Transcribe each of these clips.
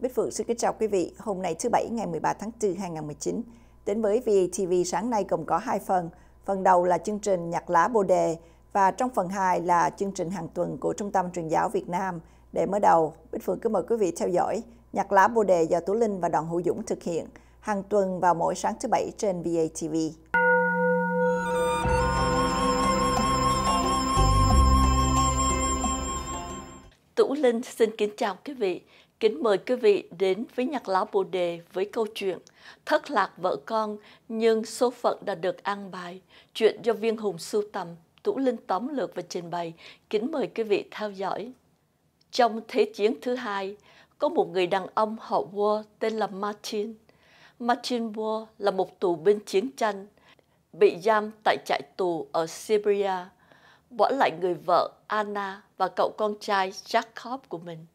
Bích Phượng xin kính chào quý vị. Hôm nay thứ Bảy ngày 13 tháng 4 2019, đến với VATV sáng nay gồm có hai phần. Phần đầu là chương trình Nhạc lá Bồ Đề và trong phần 2 là chương trình hàng tuần của Trung tâm Truyền giáo Việt Nam. Để mở đầu, Bích Phượng kính mời quý vị theo dõi Nhạc lá Bồ Đề do Tú Linh và Đoàn Hữu Dũng thực hiện hàng tuần vào mỗi sáng thứ Bảy trên VATV. Tú Linh xin kính chào quý vị. Kính mời quý vị đến với nhạc lá Bồ Đề với câu chuyện Thất lạc vợ con nhưng số phận đã được an bài, chuyện do Viên Hùng sưu tầm, Tủ Linh tóm lược và trình bày. Kính mời quý vị theo dõi. Trong Thế chiến thứ hai, có một người đàn ông họ War tên là Martin. Martin War là một tù binh chiến tranh, bị giam tại trại tù ở Siberia, bỏ lại người vợ Anna và cậu con trai Jacob của mình.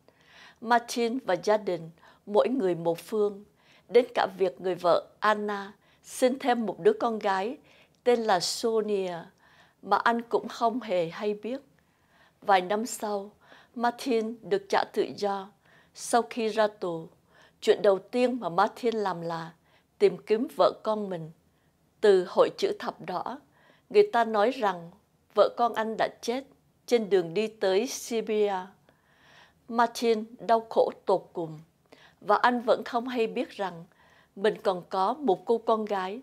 Martin và gia đình mỗi người một phương, đến cả việc người vợ Anna sinh thêm một đứa con gái tên là Sonia mà anh cũng không hề hay biết. Vài năm sau, Martin được trả tự do sau khi ra tù. Chuyện đầu tiên mà Martin làm là tìm kiếm vợ con mình. Từ hội chữ thập đỏ, người ta nói rằng vợ con anh đã chết trên đường đi tới Siberia. Martin đau khổ tột cùng và anh vẫn không hay biết rằng mình còn có một cô con gái.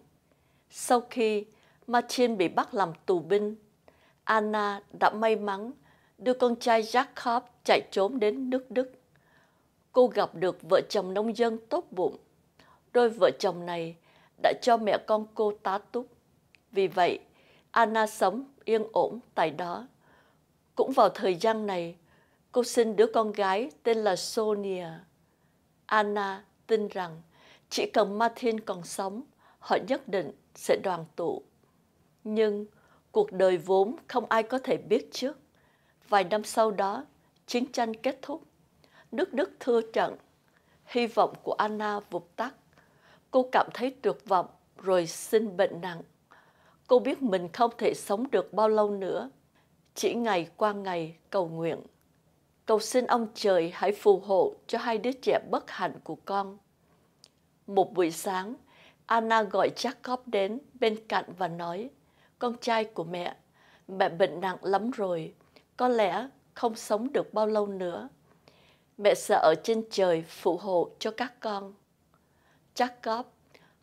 Sau khi Martin bị bắt làm tù binh, Anna đã may mắn đưa con trai Jacob chạy trốn đến nước Đức. Cô gặp được vợ chồng nông dân tốt bụng. Đôi vợ chồng này đã cho mẹ con cô tá túc. Vì vậy, Anna sống yên ổn tại đó. Cũng vào thời gian này, Cô sinh đứa con gái tên là Sonia. Anna tin rằng chỉ cần Martin còn sống, họ nhất định sẽ đoàn tụ. Nhưng cuộc đời vốn không ai có thể biết trước. Vài năm sau đó, chiến tranh kết thúc. Nước Đức thưa trận. Hy vọng của Anna vụt tắt. Cô cảm thấy tuyệt vọng rồi sinh bệnh nặng. Cô biết mình không thể sống được bao lâu nữa. Chỉ ngày qua ngày cầu nguyện. Cầu xin ông trời hãy phù hộ cho hai đứa trẻ bất hạnh của con. Một buổi sáng, Anna gọi Jacob đến bên cạnh và nói, con trai của mẹ, mẹ bệnh nặng lắm rồi, có lẽ không sống được bao lâu nữa. Mẹ sẽ ở trên trời phù hộ cho các con. Jacob,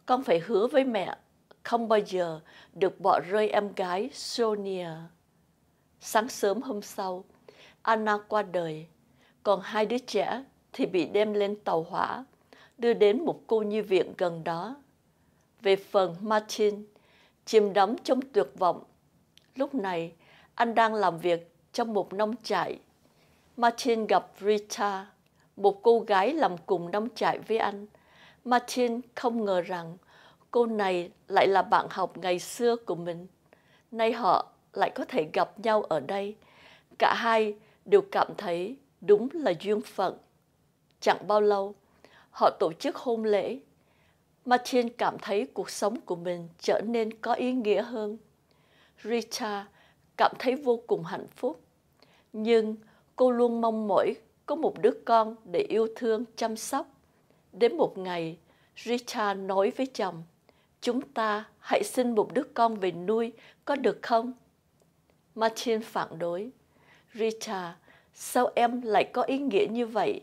con phải hứa với mẹ không bao giờ được bỏ rơi em gái Sonia. Sáng sớm hôm sau, Anna qua đời, còn hai đứa trẻ thì bị đem lên tàu hỏa, đưa đến một cô nhi viện gần đó. Về phần Martin, chìm đắm trong tuyệt vọng. Lúc này, anh đang làm việc trong một nông trại. Martin gặp Rita, một cô gái làm cùng nông trại với anh. Martin không ngờ rằng cô này lại là bạn học ngày xưa của mình. Nay họ lại có thể gặp nhau ở đây. Cả hai đều cảm thấy đúng là duyên phận. Chẳng bao lâu, họ tổ chức hôn lễ. Martin cảm thấy cuộc sống của mình trở nên có ý nghĩa hơn. Rita cảm thấy vô cùng hạnh phúc. Nhưng cô luôn mong mỏi có một đứa con để yêu thương, chăm sóc. Đến một ngày, Rita nói với chồng, chúng ta hãy xin một đứa con về nuôi có được không? Martin phản đối. Rita, sao em lại có ý nghĩa như vậy?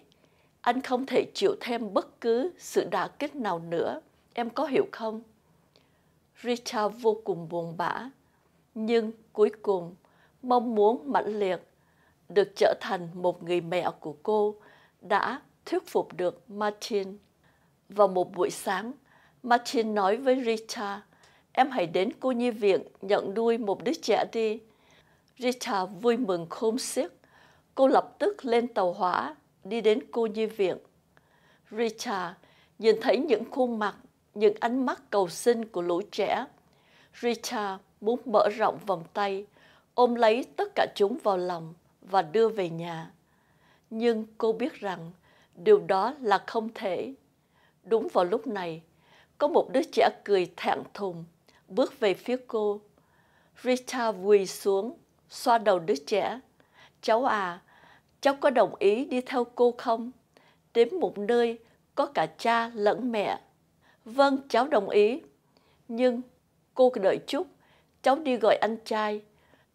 Anh không thể chịu thêm bất cứ sự đả kích nào nữa, em có hiểu không? Rita vô cùng buồn bã, nhưng cuối cùng mong muốn mãnh liệt được trở thành một người mẹ của cô đã thuyết phục được Martin. Vào một buổi sáng, Martin nói với Rita, em hãy đến cô nhi viện nhận nuôi một đứa trẻ đi. Rita vui mừng khôn xiết. Cô lập tức lên tàu hỏa đi đến cô nhi viện. Rita nhìn thấy những khuôn mặt, những ánh mắt cầu xin của lũ trẻ. Rita muốn mở rộng vòng tay, ôm lấy tất cả chúng vào lòng và đưa về nhà. Nhưng cô biết rằng điều đó là không thể. Đúng vào lúc này, có một đứa trẻ cười thẹn thùng bước về phía cô. Rita quỳ xuống xoa đầu đứa trẻ. Cháu à, cháu có đồng ý đi theo cô không? Đến một nơi có cả cha lẫn mẹ. Vâng, cháu đồng ý. Nhưng cô đợi chút, cháu đi gọi anh trai.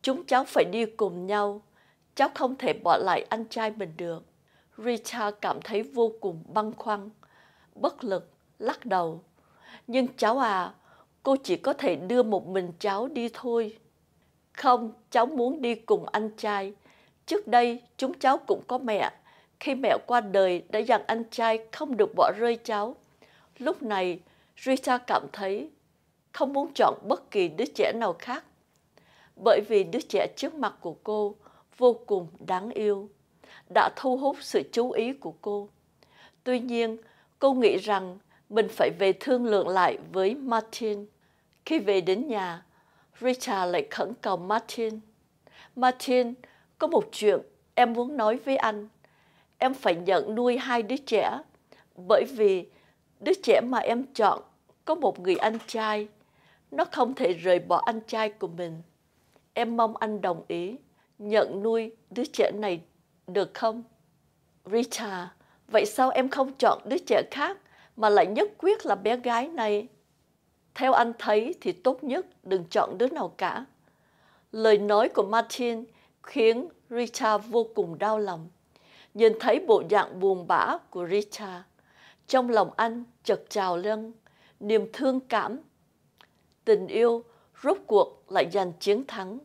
Chúng cháu phải đi cùng nhau. Cháu không thể bỏ lại anh trai mình được. Rita cảm thấy vô cùng băn khoăn, bất lực, lắc đầu. Nhưng cháu à, cô chỉ có thể đưa một mình cháu đi thôi. Không, cháu muốn đi cùng anh trai. Trước đây, chúng cháu cũng có mẹ. Khi mẹ qua đời đã dặn anh trai không được bỏ rơi cháu. Lúc này, Rita cảm thấy không muốn chọn bất kỳ đứa trẻ nào khác. Bởi vì đứa trẻ trước mặt của cô vô cùng đáng yêu, đã thu hút sự chú ý của cô. Tuy nhiên, cô nghĩ rằng mình phải về thương lượng lại với Martin. Khi về đến nhà, Richard lại khẩn cầu Martin. Martin, có một chuyện em muốn nói với anh. Em phải nhận nuôi hai đứa trẻ, bởi vì đứa trẻ mà em chọn có một người anh trai. Nó không thể rời bỏ anh trai của mình. Em mong anh đồng ý nhận nuôi đứa trẻ này được không? Richard, vậy sao em không chọn đứa trẻ khác mà lại nhất quyết là bé gái này? Theo anh thấy thì tốt nhất đừng chọn đứa nào cả. Lời nói của Martin khiến Rita vô cùng đau lòng. Nhìn thấy bộ dạng buồn bã của Rita, trong lòng anh chợt trào lên niềm thương cảm. Tình yêu rốt cuộc lại giành chiến thắng.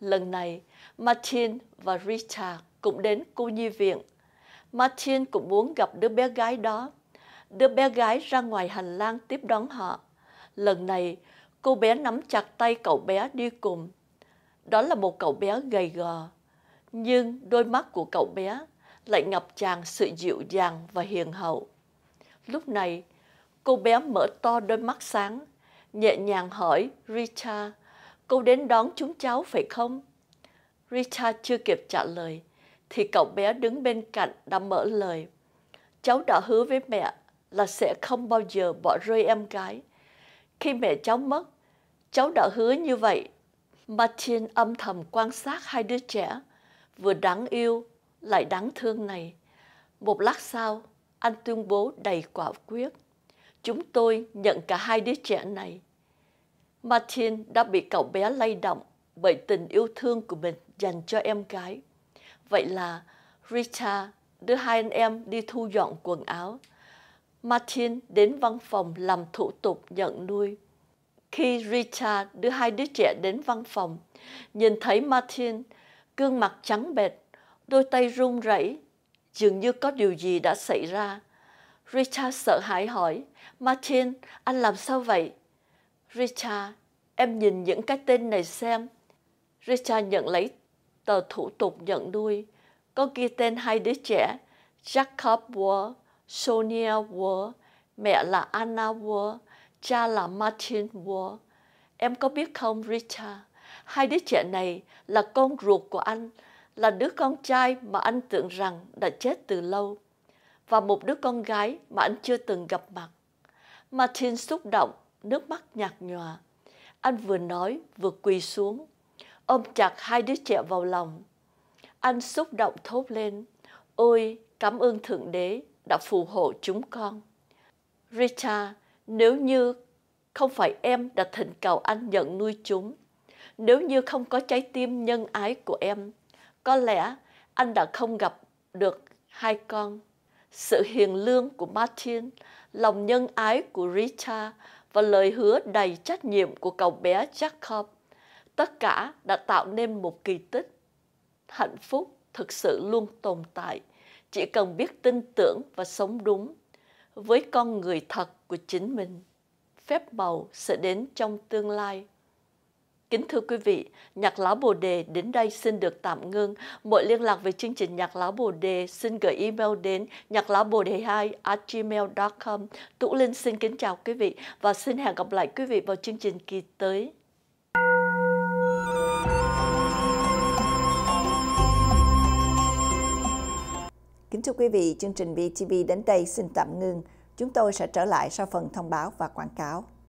Lần này, Martin và Rita cũng đến cô nhi viện. Martin cũng muốn gặp đứa bé gái đó. Đứa bé gái ra ngoài hành lang tiếp đón họ. Lần này, cô bé nắm chặt tay cậu bé đi cùng. Đó là một cậu bé gầy gò, nhưng đôi mắt của cậu bé lại ngập tràn sự dịu dàng và hiền hậu. Lúc này, cô bé mở to đôi mắt sáng, nhẹ nhàng hỏi Rita, cô đến đón chúng cháu phải không? Rita chưa kịp trả lời, thì cậu bé đứng bên cạnh đã mở lời. Cháu đã hứa với mẹ là sẽ không bao giờ bỏ rơi em gái. Khi mẹ cháu mất, cháu đã hứa như vậy. Martin âm thầm quan sát hai đứa trẻ, vừa đáng yêu lại đáng thương này. Một lát sau, anh tuyên bố đầy quả quyết. Chúng tôi nhận cả hai đứa trẻ này. Martin đã bị cậu bé lay động bởi tình yêu thương của mình dành cho em gái. Vậy là Rita đưa hai anh em đi thu dọn quần áo. Martin đến văn phòng làm thủ tục nhận nuôi. Khi Richard đưa hai đứa trẻ đến văn phòng, nhìn thấy Martin, gương mặt trắng bệch, đôi tay run rẩy, dường như có điều gì đã xảy ra. Richard sợ hãi hỏi, Martin, anh làm sao vậy? Richard, em nhìn những cái tên này xem. Richard nhận lấy tờ thủ tục nhận nuôi, có ghi tên hai đứa trẻ, Jacob Wall Sonia Wu, mẹ là Anna Wu, cha là Martin Wu. Em có biết không Richard, hai đứa trẻ này là con ruột của anh, là đứa con trai mà anh tưởng rằng đã chết từ lâu và một đứa con gái mà anh chưa từng gặp mặt. Martin xúc động, nước mắt nhạt nhòa. Anh vừa nói vừa quỳ xuống, ôm chặt hai đứa trẻ vào lòng. Anh xúc động thốt lên, ôi cảm ơn Thượng Đế đã phù hộ chúng con. Rita, nếu như không phải em đã thỉnh cầu anh nhận nuôi chúng, nếu như không có trái tim nhân ái của em, có lẽ anh đã không gặp được hai con. Sự hiền lương của Martin, lòng nhân ái của Rita và lời hứa đầy trách nhiệm của cậu bé Jacob, tất cả đã tạo nên một kỳ tích. Hạnh phúc thực sự luôn tồn tại chỉ cần biết tin tưởng và sống đúng với con người thật của chính mình, phép màu sẽ đến trong tương lai. Kính thưa quý vị, Nhạc lá Bồ Đề đến đây xin được tạm ngưng. Mọi liên lạc về chương trình Nhạc lá Bồ Đề xin gửi email đến nhạc lão bồ đề 2 gmail.com. Tụ Linh xin kính chào quý vị và xin hẹn gặp lại quý vị vào chương trình kỳ tới. Kính thưa quý vị, chương trình VTV đến đây xin tạm ngưng. Chúng tôi sẽ trở lại sau phần thông báo và quảng cáo.